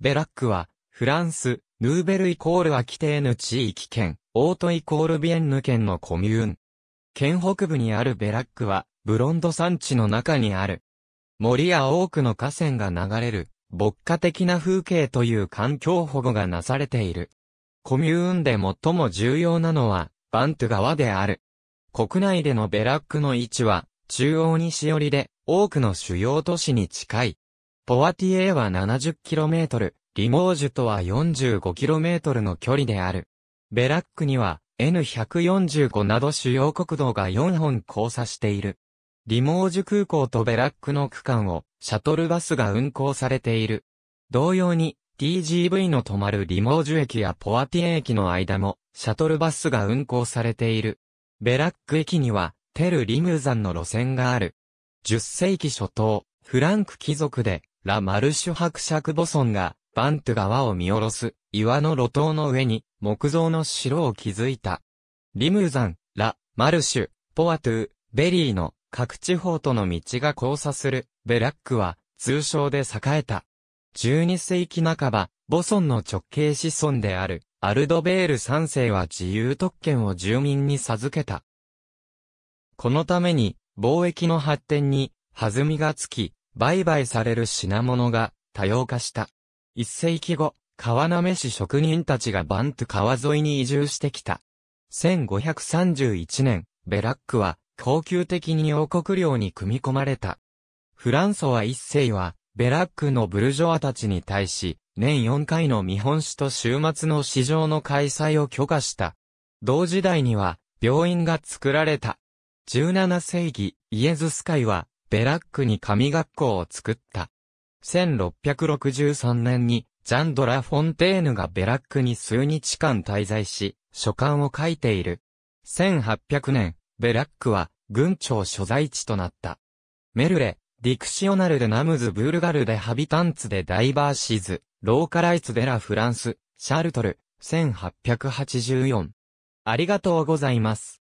ベラックは、フランス、ヌーベルイコールアキテーヌ地域圏、オートイコールビエンヌ県のコミューン。県北部にあるベラックは、ブロンド山地の中にある。森や多くの河川が流れる、牧歌的な風景という環境保護がなされている。コミューンで最も重要なのは、バント川である。国内でのベラックの位置は、中央西寄りで、多くの主要都市に近い。ポワティエは 70km、リモージュとは 45km の距離である。ベラックには N145 など主要国道が4本交差している。リモージュ空港とベラックの区間をシャトルバスが運行されている。同様に TGV の止まるリモージュ駅やポワティエ駅の間もシャトルバスが運行されている。ベラック駅にはテル・リムーザンの路線がある。10世紀初頭、フランク貴族でラ・マルシュ伯爵母村が、バント川を見下ろす、岩の路頭の上に、木造の城を築いた。リムザン、ラ・マルシュ、ポワトゥ、ベリーの、各地方との道が交差する、ベラックは、通称で栄えた。12世紀半ば、母村の直系子孫である、アルドベール3世は自由特権を住民に授けた。このために、貿易の発展に、弾みがつき、売買される品物が多様化した。一世紀後、川滑市職人たちがバント川沿いに移住してきた。1531年、ベラックは、恒久的に王国領に組み込まれた。フランソワ一世は、ベラックのブルジョアたちに対し、年4回の見本市と週末の市場の開催を許可した。同時代には、病院が作られた。17世紀、イエズス会は、ベラックに神学校を作った。1663年に、ジャンドラ・フォンテーヌがベラックに数日間滞在し、書簡を書いている。1800年、ベラックは、軍庁所在地となった。メルレ、ディクシオナルでナムズ・ブールガルでハビタンツでダイバーシズ、ローカライツ・デラ・フランス、シャルトル、1884。ありがとうございます。